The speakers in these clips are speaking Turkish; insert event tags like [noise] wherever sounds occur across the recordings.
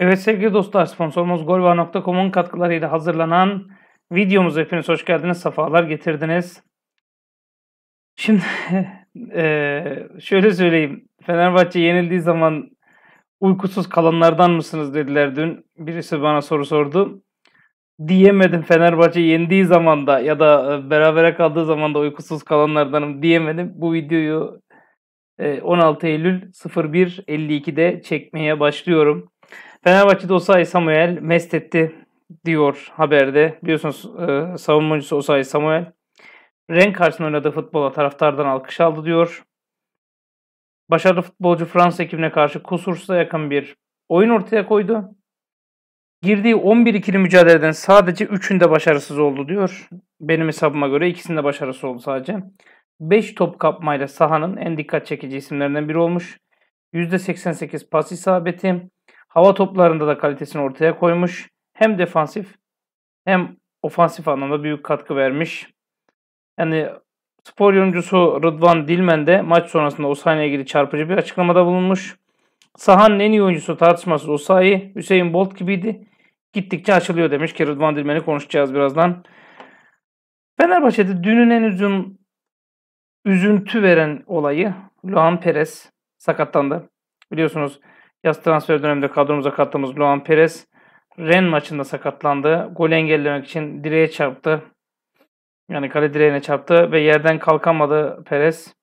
Evet sevgili dostlar sponsorumuz golva.com'un katkılarıyla hazırlanan videomuza hepiniz hoş geldiniz. Safalar getirdiniz. Şimdi [laughs] e, şöyle söyleyeyim. Fenerbahçe yenildiği zaman uykusuz kalanlardan mısınız dediler dün. Birisi bana soru sordu. Diyemedim Fenerbahçe yendiği zaman da ya da e, berabere kaldığı zaman da uykusuz kalanlardanım diyemedim. Bu videoyu 16 e, Eylül 01.52'de çekmeye başlıyorum. Fenerbahçe'de Osayi Samuel mest etti diyor haberde. Biliyorsunuz e, savunmacısı Osayi Samuel. Renk karşısında oynadığı futbola taraftardan alkış aldı diyor. Başarılı futbolcu Fransa ekibine karşı kusursuza yakın bir oyun ortaya koydu. Girdiği 11 ikili mücadeleden sadece 3'ünde başarısız oldu diyor. Benim hesabıma göre ikisinde başarısız oldu sadece. 5 top kapmayla sahanın en dikkat çekici isimlerinden biri olmuş. %88 pas isabeti, Hava toplarında da kalitesini ortaya koymuş. Hem defansif hem ofansif anlamda büyük katkı vermiş. Yani spor yorumcusu Rıdvan Dilmen de maç sonrasında Osayi'ne ilgili çarpıcı bir açıklamada bulunmuş. Sahanın en iyi oyuncusu tartışmasız Osayi, Hüseyin Bolt gibiydi. Gittikçe açılıyor demiş ki Rıdvan Dilmen'i konuşacağız birazdan. Fenerbahçe'de dünün en uzun üzüntü veren olayı Luan Perez sakatlandı. Biliyorsunuz Yaz transfer döneminde kadromuza kattığımız Luan Perez Ren maçında sakatlandı. Gol engellemek için direğe çarptı. Yani kale direğine çarptı ve yerden kalkamadı Perez.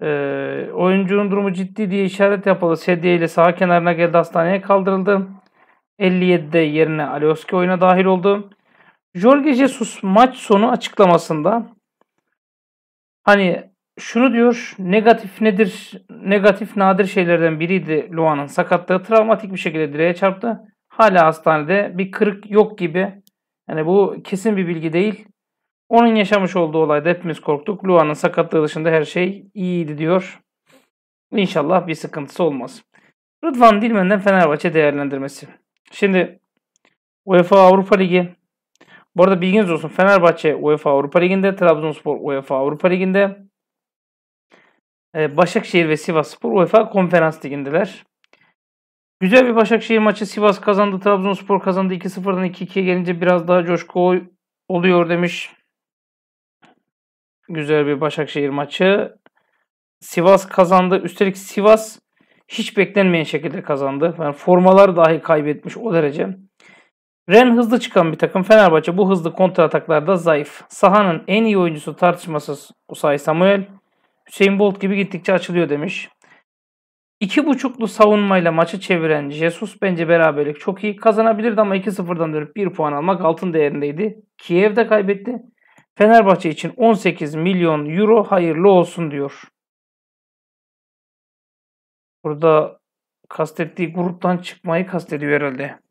E, oyuncunun durumu ciddi diye işaret yapıldı. Sedye ile saha kenarına geldi hastaneye kaldırıldı. 57'de yerine Alioski oyuna dahil oldu. Jorge Jesus maç sonu açıklamasında hani şunu diyor negatif nedir? Negatif nadir şeylerden biriydi Luan'ın sakatlığı. Travmatik bir şekilde direğe çarptı. Hala hastanede bir kırık yok gibi. Yani bu kesin bir bilgi değil. Onun yaşamış olduğu olayda hepimiz korktuk. Luan'ın sakatlığı dışında her şey iyiydi diyor. İnşallah bir sıkıntısı olmaz. Rıdvan Dilmen'den Fenerbahçe değerlendirmesi. Şimdi UEFA Avrupa Ligi. Bu arada bilginiz olsun Fenerbahçe UEFA Avrupa Ligi'nde, Trabzonspor UEFA Avrupa Ligi'nde. Ee, Başakşehir ve Sivas Spor UEFA Konferans Ligi'ndeler. Güzel bir Başakşehir maçı. Sivas kazandı, Trabzonspor kazandı. 2-0'dan 2-2'ye gelince biraz daha coşku oluyor demiş. Güzel bir Başakşehir maçı. Sivas kazandı. Üstelik Sivas hiç beklenmeyen şekilde kazandı. Yani formalar dahi kaybetmiş o derece. Ren hızlı çıkan bir takım. Fenerbahçe bu hızlı kontra ataklarda zayıf. Sahanın en iyi oyuncusu tartışmasız Usay Samuel. Hüseyin Bolt gibi gittikçe açılıyor demiş. İki buçuklu savunmayla maçı çeviren Jesus bence beraberlik çok iyi kazanabilirdi ama 2-0'dan dönüp 1 puan almak altın değerindeydi. Kiev'de kaybetti. Fenerbahçe için 18 milyon euro hayırlı olsun diyor. Burada kastettiği gruptan çıkmayı kastediyor herhalde.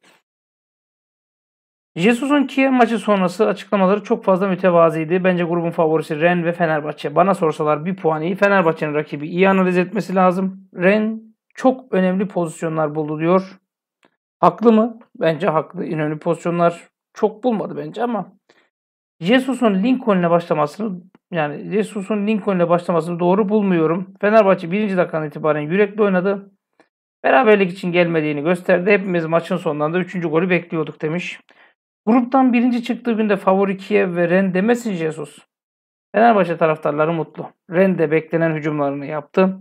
Jesus'un Kiev maçı sonrası açıklamaları çok fazla mütevaziydi. Bence grubun favorisi Ren ve Fenerbahçe. Bana sorsalar bir puan iyi. Fenerbahçe'nin rakibi iyi analiz etmesi lazım. Ren çok önemli pozisyonlar buldu diyor. Haklı mı? Bence haklı. Önemli pozisyonlar çok bulmadı bence ama Jesus'un Lincoln'le başlamasını yani Jesus'un Lincoln'le başlamasını doğru bulmuyorum. Fenerbahçe birinci dakikadan itibaren yürekli oynadı. Beraberlik için gelmediğini gösterdi. Hepimiz maçın sonundan da 3. golü bekliyorduk demiş. Gruptan birinci çıktığı günde favori Kiev ve Ren'de Messi Jesus. Fenerbahçe taraftarları mutlu. Rende beklenen hücumlarını yaptı.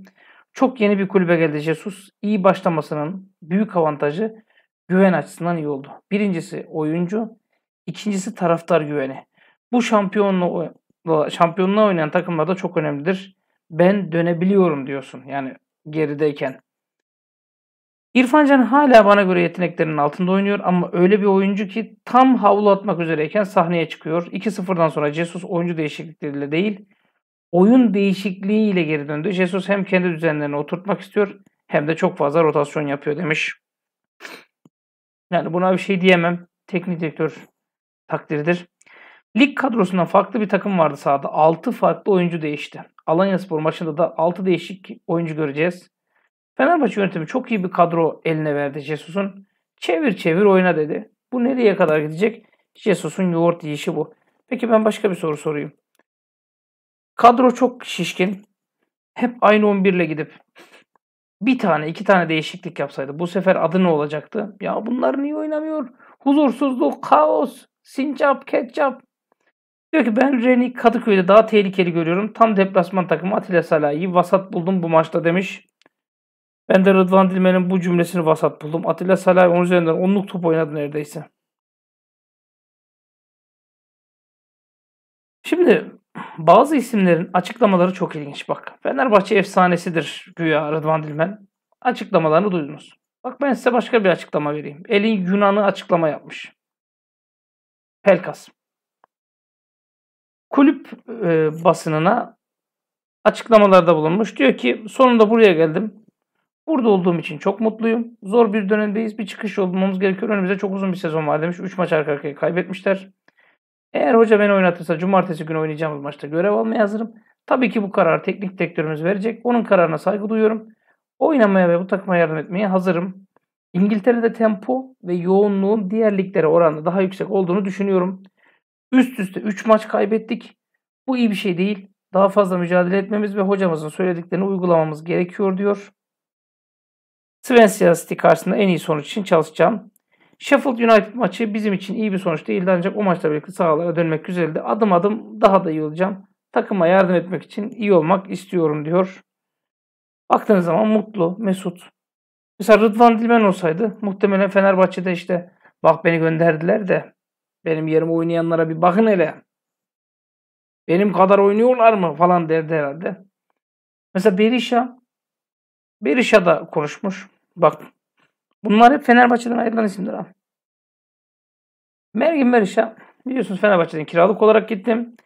Çok yeni bir kulübe geldi Jesus. İyi başlamasının büyük avantajı güven açısından iyi oldu. Birincisi oyuncu, ikincisi taraftar güveni. Bu şampiyonla şampiyonluğa oynayan takımlarda çok önemlidir. Ben dönebiliyorum diyorsun. Yani gerideyken. İrfan Can hala bana göre yeteneklerinin altında oynuyor ama öyle bir oyuncu ki tam havlu atmak üzereyken sahneye çıkıyor. 2-0'dan sonra Jesus oyuncu değişiklikleriyle değil, oyun değişikliğiyle geri döndü. Jesus hem kendi düzenlerini oturtmak istiyor hem de çok fazla rotasyon yapıyor demiş. Yani buna bir şey diyemem. Teknik direktör takdiridir. Lig kadrosundan farklı bir takım vardı sahada. 6 farklı oyuncu değişti. Alanya Spor maçında da 6 değişik oyuncu göreceğiz. Fenerbahçe yönetimi çok iyi bir kadro eline verdi Jesus'un. Çevir çevir oyna dedi. Bu nereye kadar gidecek? Jesus'un yoğurt yiyişi bu. Peki ben başka bir soru sorayım. Kadro çok şişkin. Hep aynı 11 ile gidip bir tane iki tane değişiklik yapsaydı bu sefer adı ne olacaktı? Ya bunlar niye oynamıyor? Huzursuzluk, kaos, sincap, ketçap. Diyor ki ben Ren'i Kadıköy'de daha tehlikeli görüyorum. Tam deplasman takımı Atilla Salah'ı vasat buldum bu maçta demiş. Ben de Rıdvan Dilmen'in bu cümlesini vasat buldum. Atilla Salay 10 üzerinden 10'luk top oynadı neredeyse. Şimdi bazı isimlerin açıklamaları çok ilginç bak. Fenerbahçe efsanesidir güya Rıdvan Dilmen. Açıklamalarını duydunuz. Bak ben size başka bir açıklama vereyim. Elin Yunan'ı açıklama yapmış. Pelkas. Kulüp e, basınına açıklamalarda bulunmuş. Diyor ki sonunda buraya geldim. Burada olduğum için çok mutluyum. Zor bir dönemdeyiz. Bir çıkış olmamız gerekiyor. Önümüzde çok uzun bir sezon var demiş. 3 maç arka arkaya kaybetmişler. Eğer hoca beni oynatırsa cumartesi günü oynayacağımız maçta görev almaya hazırım. Tabii ki bu karar teknik direktörümüz verecek. Onun kararına saygı duyuyorum. Oynamaya ve bu takıma yardım etmeye hazırım. İngiltere'de tempo ve yoğunluğun diğer liglere oranla daha yüksek olduğunu düşünüyorum. Üst üste 3 maç kaybettik. Bu iyi bir şey değil. Daha fazla mücadele etmemiz ve hocamızın söylediklerini uygulamamız gerekiyor diyor. Sven siyaseti karşısında en iyi sonuç için çalışacağım. Sheffield United maçı bizim için iyi bir sonuç değildi ancak o maçla birlikte sahalara dönmek güzeldi. Adım adım daha da iyi olacağım. Takıma yardım etmek için iyi olmak istiyorum diyor. Baktığınız zaman mutlu, mesut. Mesela Rıdvan Dilmen olsaydı muhtemelen Fenerbahçe'de işte bak beni gönderdiler de benim yerime oynayanlara bir bakın hele. Benim kadar oynuyorlar mı falan derdi herhalde. Mesela Berisha Berisha'da konuşmuş. Bak bunlar hep Fenerbahçe'den ayrılan isimler abi. Mergin Berisha biliyorsunuz Fenerbahçe'den kiralık olarak gittim.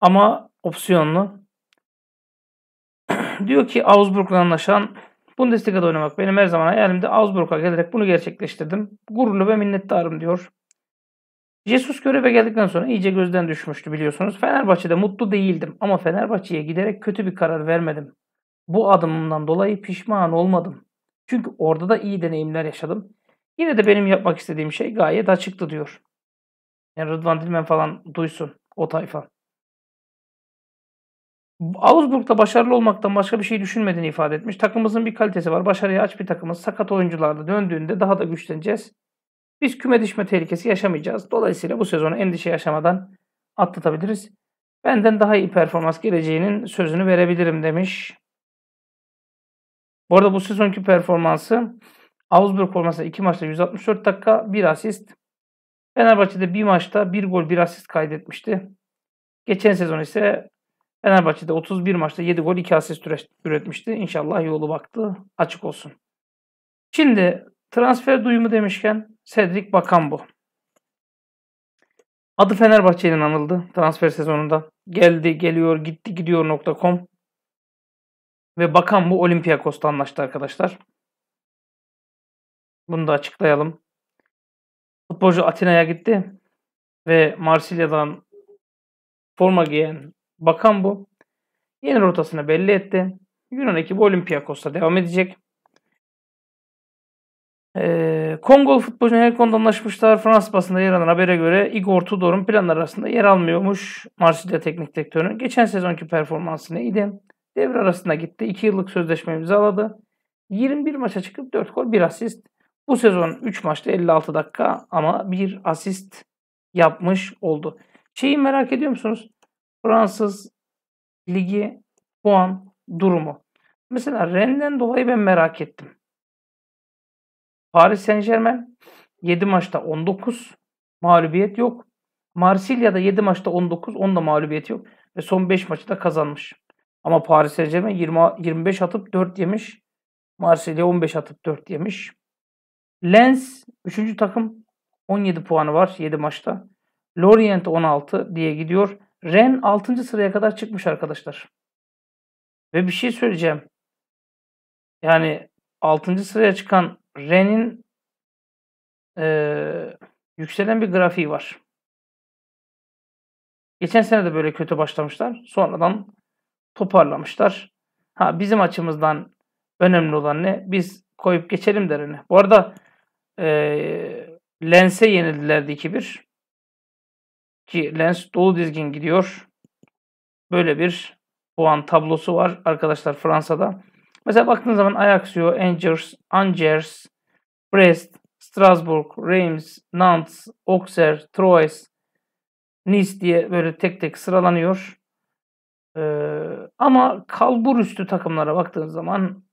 Ama opsiyonlu. [clears throat] Diyor ki Augsburg'la anlaşan Bundesliga'da oynamak benim her zaman hayalimdi. Augsburg'a gelerek bunu gerçekleştirdim. Gururlu ve minnettarım diyor. Jesus göreve geldikten sonra iyice gözden düşmüştü biliyorsunuz. Fenerbahçe'de mutlu değildim ama Fenerbahçe'ye giderek kötü bir karar vermedim. Bu adımımdan dolayı pişman olmadım. Çünkü orada da iyi deneyimler yaşadım. Yine de benim yapmak istediğim şey gayet açıktı diyor. Yani Rıdvan Dilmen falan duysun o tayfa. Augsburg'da başarılı olmaktan başka bir şey düşünmediğini ifade etmiş. Takımımızın bir kalitesi var. Başarıya aç bir takımız. Sakat oyuncularda döndüğünde daha da güçleneceğiz. Biz küme düşme tehlikesi yaşamayacağız. Dolayısıyla bu sezonu endişe yaşamadan atlatabiliriz. Benden daha iyi performans geleceğinin sözünü verebilirim demiş. Bu arada bu sezonki performansı Augsburg formasında 2 maçta 164 dakika 1 asist. Fenerbahçe'de bir maçta 1 gol 1 asist kaydetmişti. Geçen sezon ise Fenerbahçe'de 31 maçta 7 gol 2 asist üretmişti. İnşallah yolu baktı açık olsun. Şimdi transfer duyumu demişken Cedric Bakambu. Adı Fenerbahçe'nin anıldı transfer sezonunda. Geldi, geliyor, gitti, gidiyor gidiyor.com. Ve bakan bu Olympiakos'ta anlaştı arkadaşlar. Bunu da açıklayalım. Futbolcu Atina'ya gitti ve Marsilya'dan forma giyen bakan bu. Yeni rotasını belli etti. Yunan ekibi Olympiakos'ta devam edecek. Ee, Kongol futbolcu her konuda anlaşmışlar. Fransız basında yer alan habere göre Igor Tudor'un planlar arasında yer almıyormuş Marsilya teknik direktörünün Geçen sezonki performansı neydi? Devre arasında gitti. 2 yıllık sözleşme imzaladı. 21 maça çıkıp 4 gol 1 asist. Bu sezon 3 maçta 56 dakika ama 1 asist yapmış oldu. Şeyi merak ediyor musunuz? Fransız ligi puan durumu. Mesela Rennes'den dolayı ben merak ettim. Paris Saint Germain 7 maçta 19 mağlubiyet yok. Marsilya'da 7 maçta 19 10 da mağlubiyet yok. Ve son 5 maçı da kazanmış. Ama Paris Saint Germain 20, 25 atıp 4 yemiş. Marsilya 15 atıp 4 yemiş. Lens 3. takım 17 puanı var 7 maçta. Lorient 16 diye gidiyor. Ren 6. sıraya kadar çıkmış arkadaşlar. Ve bir şey söyleyeceğim. Yani 6. sıraya çıkan Ren'in e, yükselen bir grafiği var. Geçen sene de böyle kötü başlamışlar. Sonradan toparlamışlar. Ha bizim açımızdan önemli olan ne? Biz koyup geçelim derini. Bu arada e, Lens'e yenildilerdi 2-1. Ki Lens dolu dizgin gidiyor. Böyle bir puan tablosu var arkadaşlar Fransa'da. Mesela baktığınız zaman Ajaccio, Angers, Angers, Brest, Strasbourg, Reims, Nantes, Auxerre, Troyes, Nice diye böyle tek tek sıralanıyor. Ee, ama kalbur üstü takımlara baktığın zaman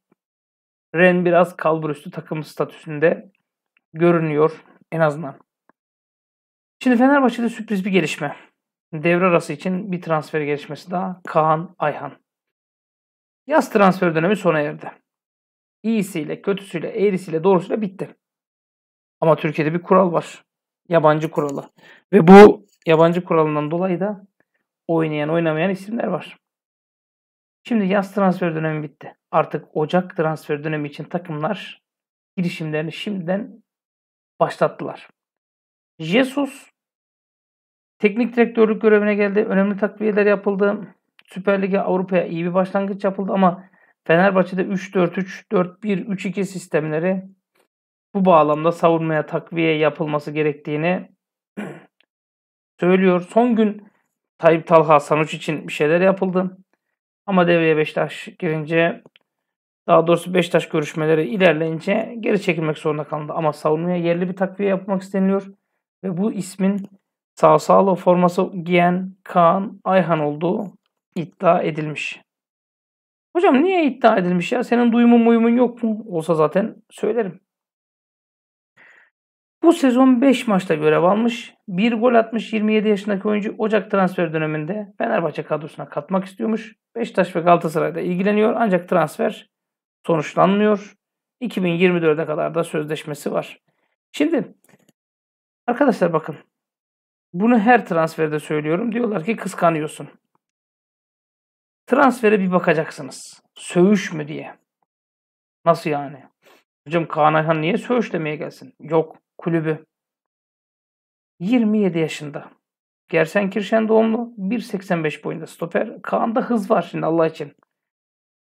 Ren biraz kalbur üstü takım statüsünde görünüyor en azından. Şimdi Fenerbahçe'de sürpriz bir gelişme. Devre arası için bir transfer gelişmesi daha Kaan Ayhan. Yaz transfer dönemi sona erdi. İyisiyle, kötüsüyle, eğrisiyle, doğrusuyla bitti. Ama Türkiye'de bir kural var. Yabancı kuralı. Ve bu yabancı kuralından dolayı da oynayan oynamayan isimler var. Şimdi yaz transfer dönemi bitti. Artık Ocak transfer dönemi için takımlar girişimlerini şimdiden başlattılar. Jesus teknik direktörlük görevine geldi. Önemli takviyeler yapıldı. Süper Lig'e Avrupa'ya iyi bir başlangıç yapıldı ama Fenerbahçe'de 3-4-3, 4-1-3-2 sistemleri bu bağlamda savunmaya takviye yapılması gerektiğini [clears throat] söylüyor. Son gün Tayyip Talha Sanuç için bir şeyler yapıldı. Ama devreye Beşiktaş girince daha doğrusu Beşiktaş görüşmeleri ilerleyince geri çekilmek zorunda kalındı. Ama savunmaya yerli bir takviye yapmak isteniyor Ve bu ismin sağ sağlı forması giyen Kaan Ayhan olduğu iddia edilmiş. Hocam niye iddia edilmiş ya? Senin duyumun muyumun yok mu? Olsa zaten söylerim. Bu sezon 5 maçta görev almış. 1 gol atmış 27 yaşındaki oyuncu Ocak transfer döneminde Fenerbahçe kadrosuna katmak istiyormuş. Beşiktaş ve Galatasaray'da ilgileniyor ancak transfer sonuçlanmıyor. 2024'e kadar da sözleşmesi var. Şimdi arkadaşlar bakın bunu her transferde söylüyorum. Diyorlar ki kıskanıyorsun. Transfere bir bakacaksınız. Sövüş mü diye. Nasıl yani? Hocam Kaan Ayhan niye demeye gelsin? Yok kulübü. 27 yaşında. Gersenkirchen doğumlu. 1.85 boyunda stoper. Kaan'da hız var şimdi Allah için.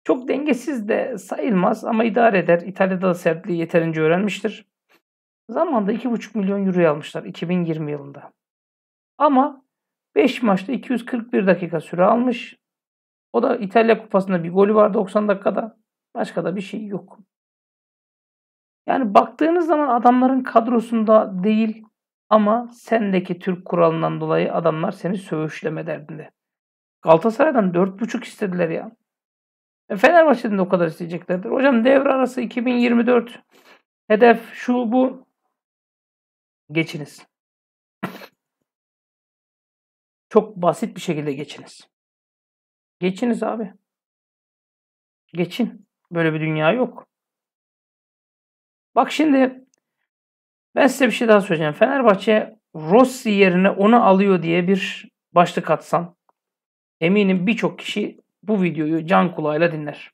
Çok dengesiz de sayılmaz ama idare eder. İtalya'da da sertliği yeterince öğrenmiştir. Zamanında 2,5 milyon euroya almışlar 2020 yılında. Ama 5 maçta 241 dakika süre almış. O da İtalya Kupası'nda bir golü var 90 dakikada. Başka da bir şey yok. Yani baktığınız zaman adamların kadrosunda değil ama sendeki Türk kuralından dolayı adamlar seni söğüşleme derdinde. Galatasaray'dan 4.5 istediler ya. E Fenerbahçe'den de o kadar isteyeceklerdir. Hocam devre arası 2024 hedef şu bu geçiniz. [laughs] Çok basit bir şekilde geçiniz. Geçiniz abi. Geçin. Böyle bir dünya yok. Bak şimdi ben size bir şey daha söyleyeceğim. Fenerbahçe Rossi yerine onu alıyor diye bir başlık atsam eminim birçok kişi bu videoyu can kulağıyla dinler.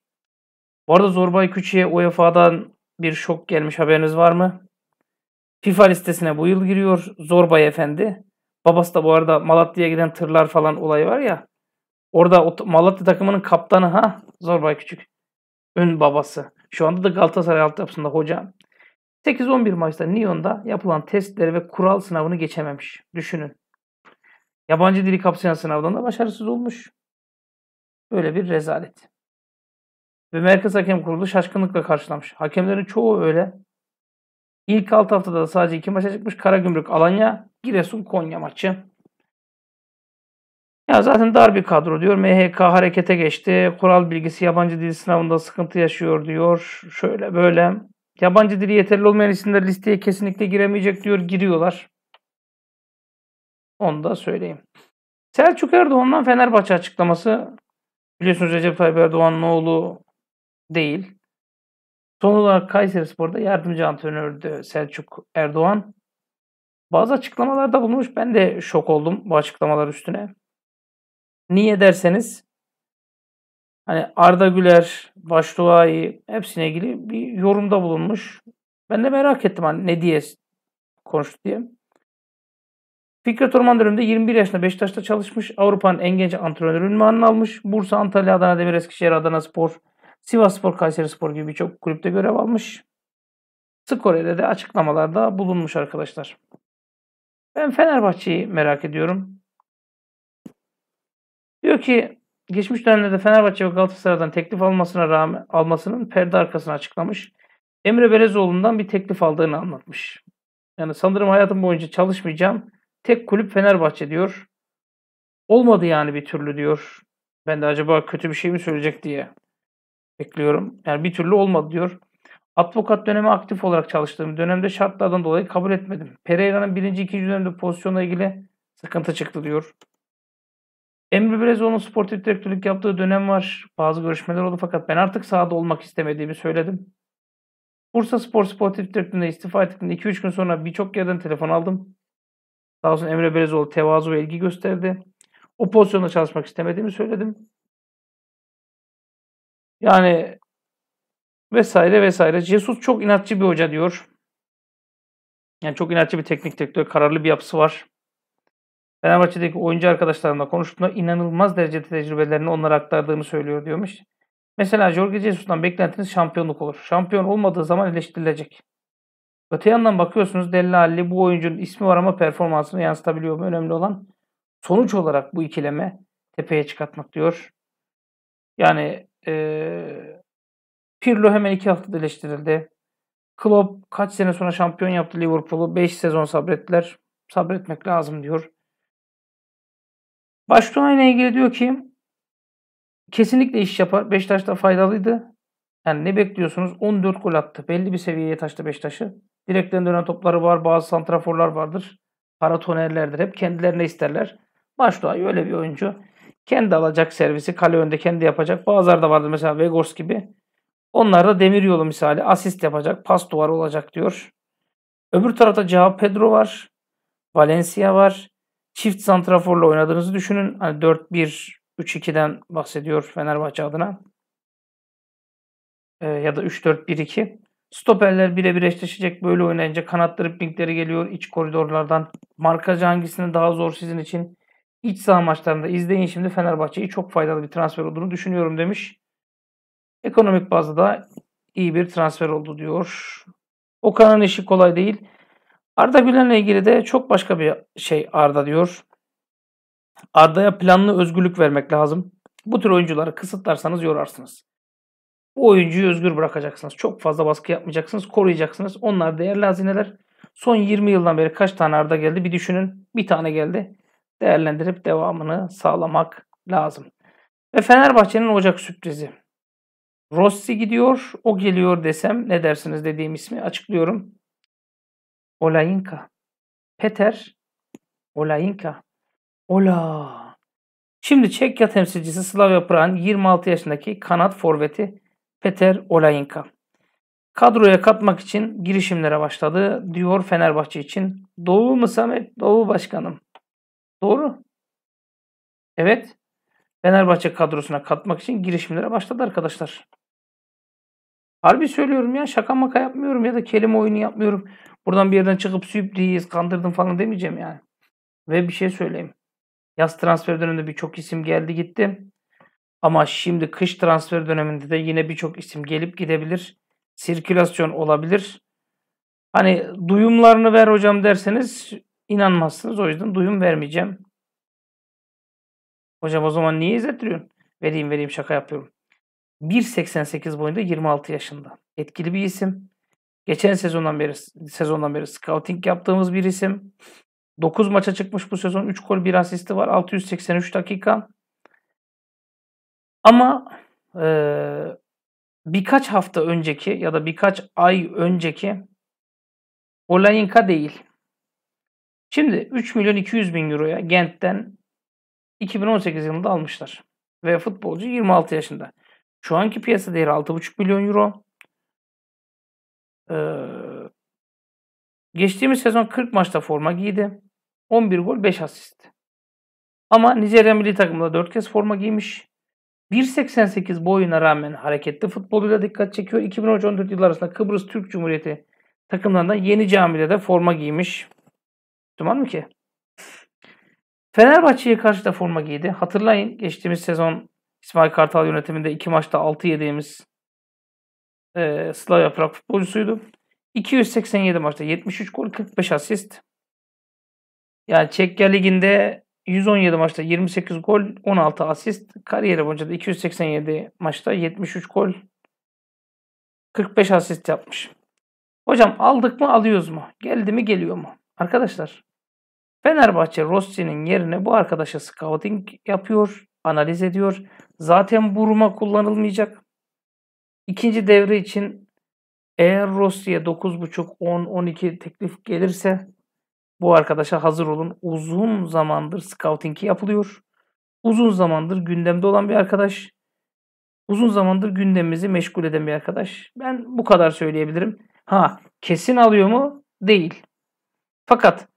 Bu arada Zorbay Küçü'ye UEFA'dan bir şok gelmiş haberiniz var mı? FIFA listesine bu yıl giriyor Zorbay Efendi. Babası da bu arada Malatya'ya giden tırlar falan olayı var ya. Orada Malatya takımının kaptanı ha Zorbay Küçük. Ön babası. Şu anda da Galatasaray altyapısında hocam. 8-11 maçta Neon'da yapılan testleri ve kural sınavını geçememiş. Düşünün. Yabancı dili kapsayan sınavdan da başarısız olmuş. Böyle bir rezalet. Ve Merkez Hakem Kurulu şaşkınlıkla karşılamış. Hakemlerin çoğu öyle. İlk 6 haftada da sadece 2 maça çıkmış. Karagümrük Alanya, Giresun Konya maçı. Ya zaten dar bir kadro diyor. MHK harekete geçti. Kural bilgisi yabancı dil sınavında sıkıntı yaşıyor diyor. Şöyle böyle. Yabancı dili yeterli olmayan isimler listeye kesinlikle giremeyecek diyor. Giriyorlar. Onu da söyleyeyim. Selçuk Erdoğan'dan Fenerbahçe açıklaması. Biliyorsunuz Recep Tayyip Erdoğan'ın oğlu değil. Son olarak Kayseri Spor'da yardımcı antrenördü Selçuk Erdoğan. Bazı açıklamalarda bulunmuş. Ben de şok oldum bu açıklamalar üstüne. Niye derseniz hani Arda Güler, Başduayı hepsine ilgili bir yorumda bulunmuş. Ben de merak ettim hani ne diye konuştu diye. Fikret Orman döneminde 21 yaşında Beşiktaş'ta çalışmış. Avrupa'nın en genç antrenörü ünvanını almış. Bursa, Antalya, Adana Demir, Eskişehir, Adana Spor, Sivas Spor, Kayseri Spor gibi birçok kulüpte görev almış. Skore'de de açıklamalarda bulunmuş arkadaşlar. Ben Fenerbahçe'yi merak ediyorum. Diyor ki geçmiş dönemlerde Fenerbahçe ve Galatasaray'dan teklif almasına rağmen almasının perde arkasını açıklamış. Emre Belezoğlu'ndan bir teklif aldığını anlatmış. Yani sanırım hayatım boyunca çalışmayacağım. Tek kulüp Fenerbahçe diyor. Olmadı yani bir türlü diyor. Ben de acaba kötü bir şey mi söyleyecek diye bekliyorum. Yani bir türlü olmadı diyor. Advokat dönemi aktif olarak çalıştığım dönemde şartlardan dolayı kabul etmedim. Pereira'nın birinci, ikinci dönemde pozisyonla ilgili sıkıntı çıktı diyor. Emre Belezoğlu'nun sportif direktörlük yaptığı dönem var. Bazı görüşmeler oldu fakat ben artık sahada olmak istemediğimi söyledim. Bursa Spor sportif direktöründe istifa ettikten 2-3 gün sonra birçok yerden telefon aldım. Daha sonra Emre Belezoğlu tevazu ve ilgi gösterdi. O pozisyonda çalışmak istemediğimi söyledim. Yani vesaire vesaire. Jesus çok inatçı bir hoca diyor. Yani çok inatçı bir teknik direktör, kararlı bir yapısı var. Fenerbahçe'deki oyuncu arkadaşlarımla konuştuğumda inanılmaz derecede tecrübelerini onlara aktardığımı söylüyor diyormuş. Mesela Jorge Jesus'tan beklentiniz şampiyonluk olur. Şampiyon olmadığı zaman eleştirilecek. Öte yandan bakıyorsunuz Ali bu oyuncunun ismi var ama performansını yansıtabiliyor mu? Önemli olan sonuç olarak bu ikileme tepeye çıkartmak diyor. Yani ee, Pirlo hemen iki hafta eleştirildi. Klopp kaç sene sonra şampiyon yaptı Liverpool'u. 5 sezon sabrettiler. Sabretmek lazım diyor. Barcelona ile ilgili diyor ki kesinlikle iş yapar. Beşiktaş'ta faydalıydı. Yani ne bekliyorsunuz? 14 gol attı. Belli bir seviyeye taştı Beşiktaş'ı. Direkten dönen topları var. Bazı santraforlar vardır. para Paratonerlerdir. Hep kendilerine isterler. Başdoğa'yı öyle bir oyuncu. Kendi alacak servisi. Kale önde kendi yapacak. Bazıları da vardır mesela Vegors gibi. Onlar da demir yolu misali. Asist yapacak. Pas duvarı olacak diyor. Öbür tarafta Cao Pedro var. Valencia var çift santraforla oynadığınızı düşünün. Hani 4-1-3-2'den bahsediyor Fenerbahçe adına. Ee, ya da 3-4-1-2. Stoperler birebir eşleşecek böyle oynayınca kanatları pinkleri geliyor iç koridorlardan. Markacı hangisini daha zor sizin için? İç saha maçlarında izleyin şimdi Fenerbahçe'yi çok faydalı bir transfer olduğunu düşünüyorum demiş. Ekonomik bazda iyi bir transfer oldu diyor. Okan'ın işi kolay değil. Arda Güler'le ilgili de çok başka bir şey Arda diyor. Arda'ya planlı özgürlük vermek lazım. Bu tür oyuncuları kısıtlarsanız yorarsınız. Bu oyuncuyu özgür bırakacaksınız. Çok fazla baskı yapmayacaksınız, koruyacaksınız. Onlar değerli hazineler. Son 20 yıldan beri kaç tane Arda geldi bir düşünün. Bir tane geldi. Değerlendirip devamını sağlamak lazım. Ve Fenerbahçe'nin Ocak sürprizi. Rossi gidiyor, o geliyor desem ne dersiniz dediğim ismi açıklıyorum. Olayinka, Peter Olayinka, Ola. Şimdi Çekya temsilcisi Slavia Praha'nın 26 yaşındaki kanat forveti Peter Olayinka. Kadroya katmak için girişimlere başladı diyor Fenerbahçe için. Doğu mu Samet? Doğu başkanım. Doğru. Evet. Fenerbahçe kadrosuna katmak için girişimlere başladı arkadaşlar. Harbi söylüyorum ya şaka maka yapmıyorum ya da kelime oyunu yapmıyorum. Buradan bir yerden çıkıp sürpriz kandırdım falan demeyeceğim yani. Ve bir şey söyleyeyim. Yaz transfer döneminde birçok isim geldi gitti. Ama şimdi kış transfer döneminde de yine birçok isim gelip gidebilir. Sirkülasyon olabilir. Hani duyumlarını ver hocam derseniz inanmazsınız. O yüzden duyum vermeyeceğim. Hocam o zaman niye izlettiriyorsun? Vereyim vereyim şaka yapıyorum. 1.88 boyunda 26 yaşında. Etkili bir isim. Geçen sezondan beri sezondan beri scouting yaptığımız bir isim. 9 maça çıkmış bu sezon. 3 gol 1 asisti var. 683 dakika. Ama e, birkaç hafta önceki ya da birkaç ay önceki Olayinka değil. Şimdi 3 milyon 200 bin euroya Gent'ten 2018 yılında almışlar. Ve futbolcu 26 yaşında. Şu anki piyasa değeri 6,5 milyon euro. Ee, geçtiğimiz sezon 40 maçta forma giydi. 11 gol 5 asist. Ama Nijerya milli takımında 4 kez forma giymiş. 1.88 boyuna rağmen hareketli futboluyla dikkat çekiyor. 2013-14 yılları arasında Kıbrıs Türk Cumhuriyeti takımlarında yeni camide de forma giymiş. Duman mı ki? Fenerbahçe'ye karşı da forma giydi. Hatırlayın geçtiğimiz sezon İsmail Kartal yönetiminde iki maçta 6 yediğimiz e, Slavia Prag futbolcusuydu. 287 maçta 73 gol 45 asist. Yani Çekya Ligi'nde 117 maçta 28 gol 16 asist. Kariyeri boyunca da 287 maçta 73 gol 45 asist yapmış. Hocam aldık mı alıyoruz mu? Geldi mi geliyor mu? Arkadaşlar Fenerbahçe Rossi'nin yerine bu arkadaşa scouting yapıyor, analiz ediyor. Zaten buruma kullanılmayacak. İkinci devre için eğer Rossi'ye 9.5, 10, 12 teklif gelirse bu arkadaşa hazır olun. Uzun zamandır scouting'i yapılıyor. Uzun zamandır gündemde olan bir arkadaş. Uzun zamandır gündemimizi meşgul eden bir arkadaş. Ben bu kadar söyleyebilirim. Ha kesin alıyor mu? Değil. Fakat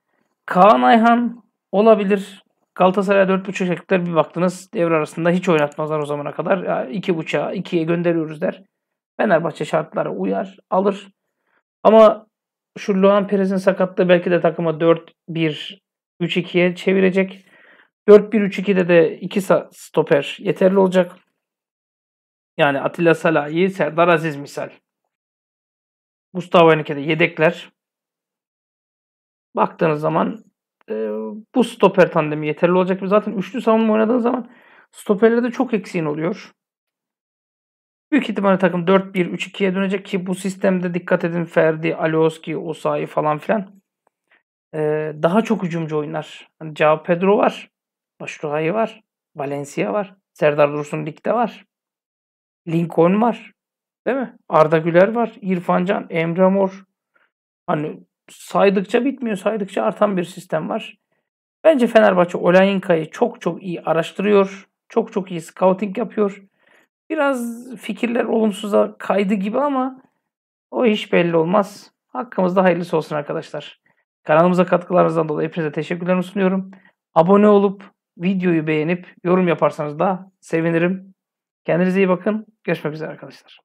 Kaan Ayhan olabilir. Galatasaray'a 4.5 çektiler bir baktınız devre arasında hiç oynatmazlar o zamana kadar. 2.5'a 2'ye gönderiyoruz der. Fenerbahçe şartlara uyar, alır. Ama şu Luan Perez'in sakatlığı belki de takıma 4-1-3-2'ye çevirecek. 4-1-3-2'de de 2 stoper yeterli olacak. Yani Atilla Salahi, Serdar Aziz misal. Gustavo Henrique'de yedekler. Baktığınız zaman e, bu stoper tandemi yeterli olacak. Zaten üçlü savunma oynadığın zaman stoperlerde çok eksiğin oluyor. Büyük ihtimalle takım 4-1-3-2'ye dönecek ki bu sistemde dikkat edin Ferdi, Alioski, Osayi falan filan. Ee, daha çok hücumcu oynar. Hani Cao Pedro var. Başruhayı var. Valencia var. Serdar Dursun ligde var. Lincoln var. Değil mi? Arda Güler var. İrfancan, Emre Mor. Hani saydıkça bitmiyor. Saydıkça artan bir sistem var. Bence Fenerbahçe Olayinka'yı çok çok iyi araştırıyor. Çok çok iyi scouting yapıyor. Biraz fikirler olumsuza kaydı gibi ama o iş belli olmaz. Hakkımızda hayırlısı olsun arkadaşlar. Kanalımıza katkılarınızdan dolayı hepinize teşekkürler sunuyorum. Abone olup videoyu beğenip yorum yaparsanız da sevinirim. Kendinize iyi bakın. Görüşmek üzere arkadaşlar.